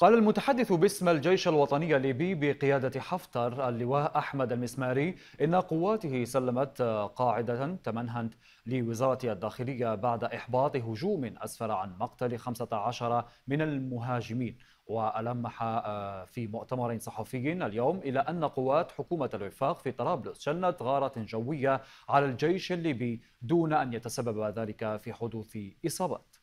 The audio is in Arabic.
قال المتحدث باسم الجيش الوطني الليبي بقيادة حفتر اللواء أحمد المسماري إن قواته سلمت قاعدة تمنهنت لوزارة الداخلية بعد إحباط هجوم أسفر عن مقتل 15 من المهاجمين ولمح آه، في مؤتمر صحفي اليوم إلى أن قوات حكومة الوفاق في طرابلس شنت غارة جوية على الجيش الليبي دون أن يتسبب ذلك في حدوث إصابات